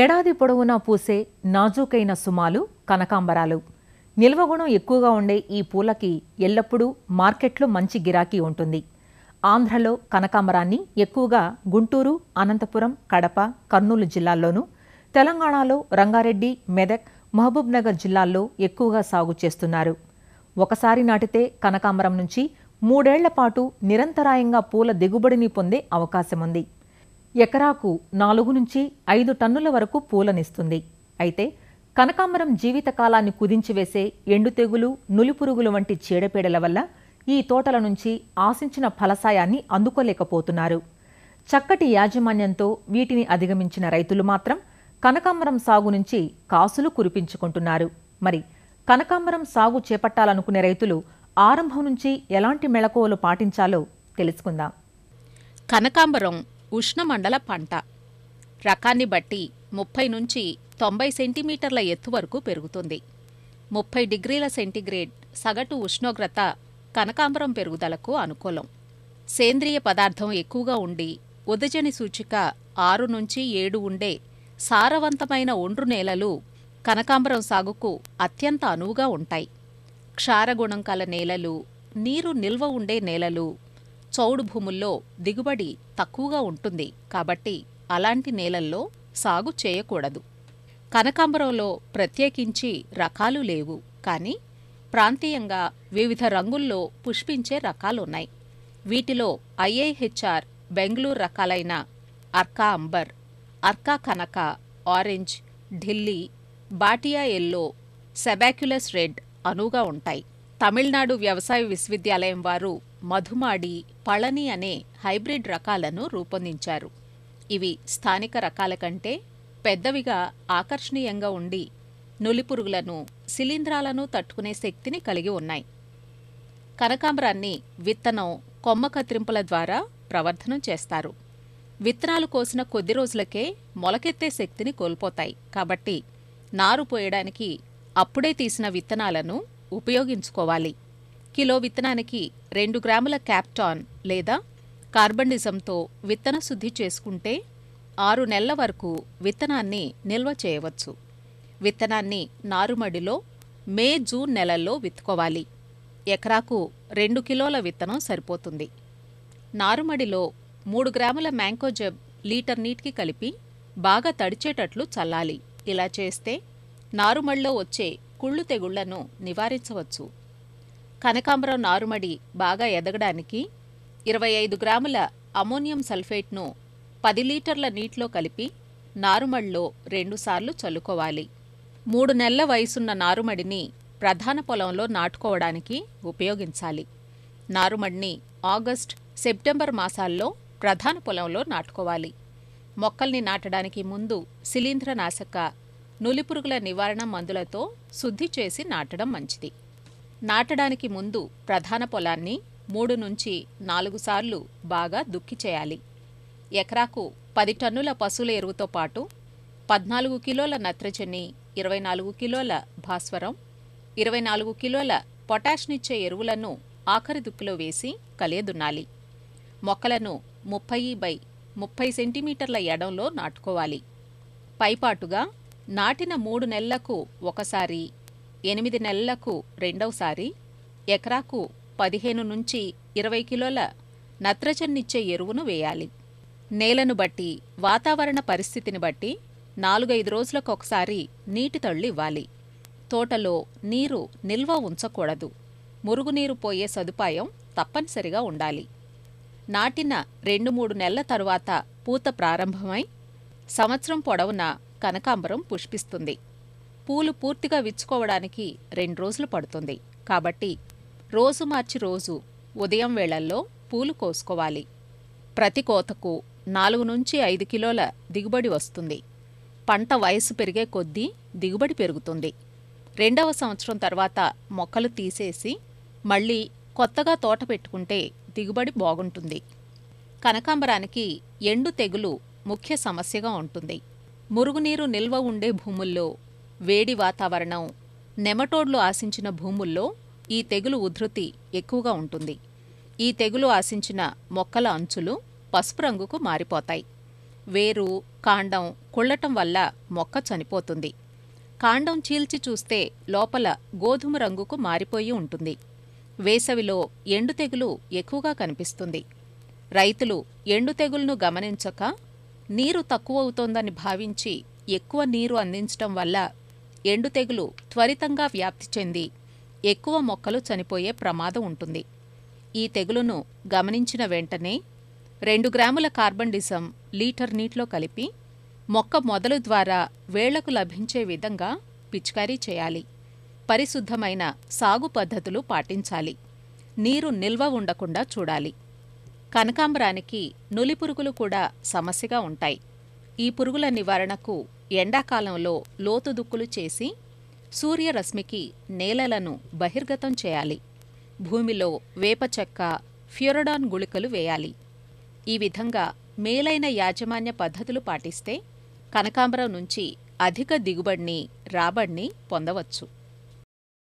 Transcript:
ఏడాది పొడవునా పూసే నాజూకైన సుమాలు కనకాంబరాలు నిల్వగుణం ఎక్కువగా ఉండే ఈ పూలకి ఎల్లప్పుడూ మార్కెట్లో మంచి గిరాకీ ఉంటుంది ఆంధ్రలో కనకాంబరాన్ని ఎక్కువగా గుంటూరు అనంతపురం కడప కర్నూలు జిల్లాల్లోనూ తెలంగాణలో రంగారెడ్డి మెదక్ మహబూబ్ నగర్ జిల్లాల్లో ఎక్కువగా సాగు చేస్తున్నారు ఒకసారి నాటితే కనకాంబరం నుంచి మూడేళ్లపాటు పాటు నిరంతరాయంగా పూల దిగుబడిని పొందే అవకాశముంది ఎకరాకు నాలుగు నుంచి ఐదు టన్నుల వరకు పూలనిస్తుంది అయితే కనకాంబరం జీవితకాలాన్ని కుదించివేసే ఎండుతెగులు నులిపురుగులు వంటి చీడపీడల వల్ల ఈ తోటల నుంచి ఆశించిన ఫలసాయాన్ని అందుకోలేకపోతున్నారు చక్కటి యాజమాన్యంతో వీటిని అధిగమించిన రైతులు మాత్రం కనకాంబరం సాగు నుంచి కాసులు కురిపించుకుంటున్నారు మరి కనకాంబరం సాగు చేపట్టాలనుకునే రైతులు ఆరంభం నుంచి ఎలాంటి మెళకువలు పాటించాలో తెలుసుకుందాం కనకాంబరం ఉష్ణమండల పంట రకాన్ని బట్టి ముప్పై నుంచి తొంభై సెంటీమీటర్ల ఎత్తు వరకు పెరుగుతుంది ముప్పై డిగ్రీల సెంటీగ్రేడ్ సగటు ఉష్ణోగ్రత కనకాంబరం పెరుగుదలకు అనుకూలం సేంద్రియ పదార్థం ఎక్కువగా ఉండి ఉదజని సూచిక ఆరు నుంచి ఏడు ఉండే సారవంతమైన ఒండ్రు నేలలు కనకాంబరం సాగుకు అత్యంత అనువుగా ఉంటాయి క్షారగుణం కల నేలలు నీరు నిల్వ ఉండే నేలలు చౌడు భూముల్లో దిగుబడి తక్కువగా ఉంటుంది కాబట్టి అలాంటి నేలల్లో సాగు చేయకూడదు కనకాంబరంలో ప్రత్యేకించి రకాలు లేవు కానీ ప్రాంతీయంగా వివిధ రంగుల్లో పుష్పించే రకాలున్నాయి వీటిలో ఐఐహెచ్ఆర్ బెంగళూరు రకాలైన Arka amber Arka Kanaka orange Delhi Batia yellow సెబాక్యులస్ రెడ్ అనువుగా ఉంటాయి తమిళనాడు వ్యవసాయ విశ్వవిద్యాలయం వారు మధుమాడి పళని అనే హైబ్రిడ్ రకాలను రూపొందించారు ఇవి స్థానిక రకాల కంటే పెద్దవిగా ఆకర్షణీయంగా ఉండి నులిపురుగులను శిలీంధ్రాలను తట్టుకునే శక్తిని కలిగి ఉన్నాయి కనకాంబరాన్ని విత్తనం కొమ్మ కత్తిరింపుల ద్వారా ప్రవర్ధనం చేస్తారు విత్తనాలు కోసిన కొద్ది రోజులకే మొలకెత్తే శక్తిని కోల్పోతాయి కాబట్టి నారు పోయడానికి అప్పుడే తీసిన విత్తనాలను ఉపయోగించుకోవాలి కిలో విత్తనానికి రెండు గ్రాముల క్యాప్టాన్ లేదా కార్బండిజంతో విత్తన శుద్ధి చేసుకుంటే ఆరు నెలల వరకు విత్తనాన్ని నిల్వ చేయవచ్చు విత్తనాన్ని నారుమడిలో మే జూన్ నెలల్లో విత్తుకోవాలి ఎకరాకు రెండు కిలోల విత్తనం సరిపోతుంది నారుమడిలో మూడు గ్రాముల మ్యాంకోజెబ్ లీటర్ నీటికి కలిపి బాగా తడిచేటట్లు చల్లాలి ఇలా చేస్తే నారుమడిలో వచ్చే కుళ్ళు తెగుళ్లను నివారించవచ్చు కనకాంబరం నారుమడి బాగా ఎదగడానికి ఇరవై ఐదు గ్రాముల అమోనియం సల్ఫేట్ను పది లీటర్ల నీటిలో కలిపి నారుమడిలో రెండుసార్లు చల్లుకోవాలి మూడు నెలల వయసున్న నారుమడిని ప్రధాన పొలంలో నాటుకోవడానికి ఉపయోగించాలి నారుమడిని ఆగస్ట్ సెప్టెంబర్ మాసాల్లో ప్రధాన పొలంలో నాటుకోవాలి మొక్కల్ని నాటడానికి ముందు శిలీంధ్రనాశక నులిపురుగుల నివారణ మందులతో శుద్ధి చేసి నాటడం మంచిది నాటడానికి ముందు ప్రధాన పొలాన్ని మూడు నుంచి నాలుగు సార్లు బాగా దుక్కి చేయాలి ఎకరాకు పది టన్నుల పశువుల ఎరువుతో పాటు పద్నాలుగు కిలోల నత్రజని ఇరవై నాలుగు కిలోల భాస్వరం ఇరవై నాలుగు కిలోల పొటాష్నిచ్చే ఎరువులను ఆఖరి దుక్కిలో వేసి కలియదున్నాలి మొక్కలను ముప్పై బై ముప్పై సెంటీమీటర్ల ఎడంలో నాటుకోవాలి పైపాటుగా నాటిన మూడు నెలలకు ఒకసారి ఎనిమిది నెలలకు రెండవసారి ఎకరాకు పదిహేను నుంచి ఇరవై కిలోల నత్రజన్నిచ్చే ఎరువును వేయాలి నేలను బట్టి వాతావరణ పరిస్థితిని బట్టి నాలుగైదు రోజులకొకసారి నీటి తళ్ళు ఇవ్వాలి తోటలో నీరు నిల్వ ఉంచకూడదు మురుగునీరు పోయే సదుపాయం తప్పనిసరిగా ఉండాలి నాటిన రెండు మూడు నెలల తరువాత పూత ప్రారంభమై సంవత్సరం పొడవున కనకాంబరం పుష్పిస్తుంది పూలు పూర్తిగా విచ్చుకోవడానికి రెండు రోజులు పడుతుంది కాబట్టి రోజు మార్చి రోజు ఉదయం వేళల్లో పూలు కోసుకోవాలి ప్రతి కోతకు నాలుగు నుంచి ఐదు కిలోల దిగుబడి వస్తుంది పంట వయసు పెరిగే కొద్దీ దిగుబడి పెరుగుతుంది రెండవ సంవత్సరం తర్వాత మొక్కలు తీసేసి మళ్ళీ కొత్తగా తోట పెట్టుకుంటే దిగుబడి బాగుంటుంది కనకాంబరానికి ఎండు తెగులు ముఖ్య సమస్యగా ఉంటుంది మురుగునీరు నిల్వ ఉండే భూముల్లో వేడి వాతావరణం నెమటోడ్లు ఆశించిన భూముల్లో ఈ తెగులు ఉధృతి ఎక్కువగా ఉంటుంది ఈ తెగులు ఆశించిన మొక్కల అంచులు పసుపు రంగుకు మారిపోతాయి వేరు కాండం కుళ్ళటం వల్ల మొక్క చనిపోతుంది కాండం చీల్చి చూస్తే లోపల గోధుమ రంగుకు మారిపోయి ఉంటుంది వేసవిలో ఎండు తెగులు ఎక్కువగా కనిపిస్తుంది రైతులు ఎండు తెగులను గమనించక నీరు తక్కువవుతోందని భావించి ఎక్కువ నీరు అందించటం వల్ల ఎండు తెగులు త్వరితంగా వ్యాప్తి చెంది ఎక్కువ మొక్కలు చనిపోయే ప్రమాదం ఉంటుంది ఈ తెగులును గమనించిన వెంటనే రెండు గ్రాముల కార్బన్ లీటర్ నీటిలో కలిపి మొక్క మొదలు ద్వారా వేళ్లకు లభించే విధంగా పిచికారీ చేయాలి పరిశుద్ధమైన సాగు పద్ధతులు పాటించాలి నీరు నిల్వ ఉండకుండా చూడాలి కనకాంబరానికి నులి పురుగులు కూడా సమస్యగా ఉంటాయి ఈ పురుగుల నివారణకు ఎండాకాలంలో లోతుదుక్కులు చేసి సూర్యరశ్మికి నేలలను బహిర్గతం చేయాలి భూమిలో వేప చెక్క ఫ్యూరడాన్ గుళికలు వేయాలి ఈ విధంగా మేలైన యాజమాన్య పద్ధతులు పాటిస్తే కనకాంబరం నుంచి అధిక దిగుబడిని రాబడిని పొందవచ్చు